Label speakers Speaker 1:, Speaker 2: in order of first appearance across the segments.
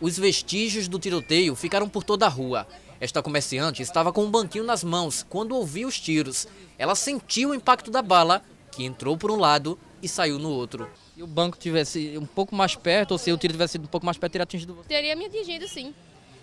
Speaker 1: Os vestígios do tiroteio ficaram por toda a rua. Esta comerciante estava com um banquinho nas mãos quando ouviu os tiros. Ela sentiu o impacto da bala, que entrou por um lado e saiu no outro. Se o banco tivesse um pouco mais perto, ou se o tiro tivesse sido um pouco mais perto, teria atingido você?
Speaker 2: Teria me atingido, sim.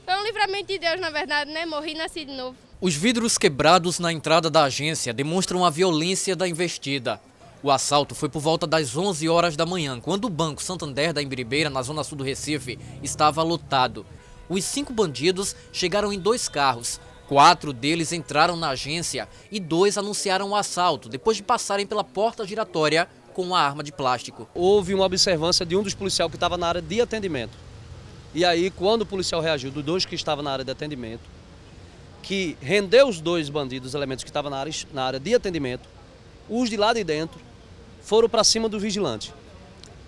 Speaker 2: Foi um livramento de Deus, na verdade, né? Morri e nasci de novo.
Speaker 1: Os vidros quebrados na entrada da agência demonstram a violência da investida. O assalto foi por volta das 11 horas da manhã, quando o Banco Santander da Embribeira, na zona sul do Recife, estava lotado. Os cinco bandidos chegaram em dois carros. Quatro deles entraram na agência e dois anunciaram o assalto, depois de passarem pela porta
Speaker 2: giratória com uma arma de plástico. Houve uma observância de um dos policiais que estava na área de atendimento. E aí, quando o policial reagiu, dos dois que estavam na área de atendimento, que rendeu os dois bandidos, os elementos que estavam na área, na área de atendimento, os de lá de dentro foram para cima do vigilante.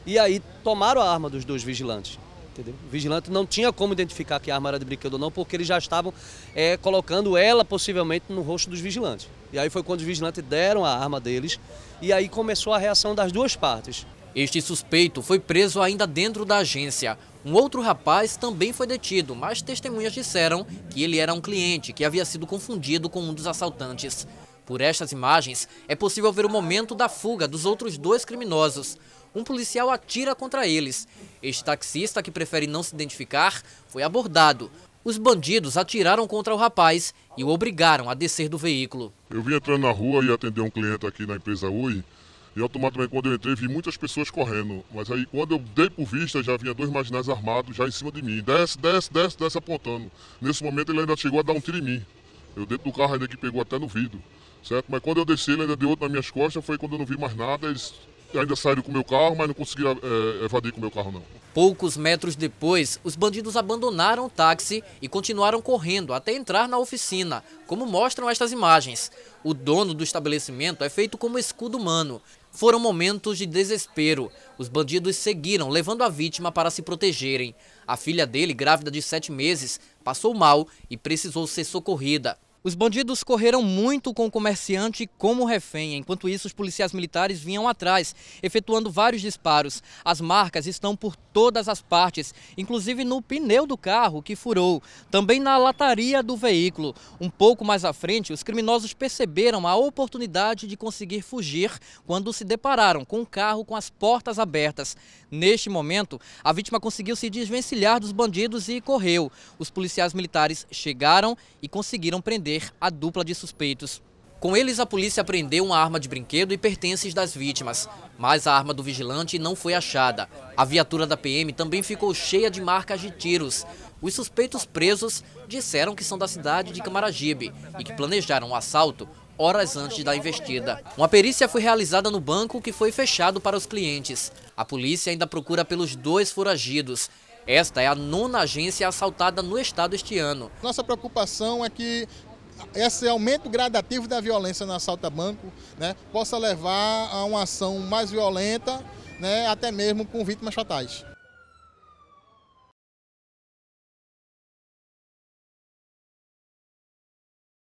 Speaker 2: E aí tomaram a arma dos dois vigilantes. Entendeu? O vigilante não tinha como identificar que a arma era de brinquedo ou não, porque eles já estavam é, colocando ela possivelmente no rosto dos vigilantes. E aí foi quando os vigilantes deram a arma deles e aí começou a reação das duas partes. Este suspeito foi preso ainda dentro da agência.
Speaker 1: Um outro rapaz também foi detido, mas testemunhas disseram que ele era um cliente que havia sido confundido com um dos assaltantes. Por estas imagens, é possível ver o momento da fuga dos outros dois criminosos. Um policial atira contra eles. Este taxista, que prefere não se identificar, foi abordado. Os bandidos atiraram contra o rapaz e
Speaker 3: o obrigaram a descer do veículo. Eu vim entrando na rua e atender um cliente aqui na empresa Oi. E automaticamente, quando eu entrei, vi muitas pessoas correndo. Mas aí, quando eu dei por vista, já vinha dois marginais armados já em cima de mim. Desce, desce, desce, desce, apontando. Nesse momento, ele ainda chegou a dar um tiro em mim. Eu dentro do carro ainda que pegou até no vidro certo? Mas quando eu desci, ele ainda deu outro nas minhas costas, foi quando eu não vi mais nada, eles ainda saíram com o meu carro, mas não conseguiram é, evadir com o meu carro, não. Poucos metros
Speaker 1: depois, os bandidos abandonaram o táxi e continuaram correndo até entrar na oficina, como mostram estas imagens. O dono do estabelecimento é feito como escudo humano. Foram momentos de desespero. Os bandidos seguiram, levando a vítima para se protegerem. A filha dele, grávida de sete meses, passou mal e precisou ser socorrida. Os bandidos correram muito com o comerciante como refém. Enquanto isso, os policiais militares vinham atrás, efetuando vários disparos. As marcas estão por todas as partes, inclusive no pneu do carro que furou, também na lataria do veículo. Um pouco mais à frente, os criminosos perceberam a oportunidade de conseguir fugir quando se depararam com o um carro com as portas abertas. Neste momento, a vítima conseguiu se desvencilhar dos bandidos e correu. Os policiais militares chegaram e conseguiram prender prender a dupla de suspeitos. Com eles, a polícia apreendeu uma arma de brinquedo e pertences das vítimas, mas a arma do vigilante não foi achada. A viatura da PM também ficou cheia de marcas de tiros. Os suspeitos presos disseram que são da cidade de Camaragibe e que planejaram o um assalto horas antes da investida. Uma perícia foi realizada no banco que foi fechado para os clientes. A polícia ainda procura pelos dois foragidos. Esta é a nona agência assaltada no estado este ano. Nossa preocupação é que esse aumento gradativo da violência no assalto a banco né, possa levar a uma ação mais violenta, né, até mesmo com vítimas fatais.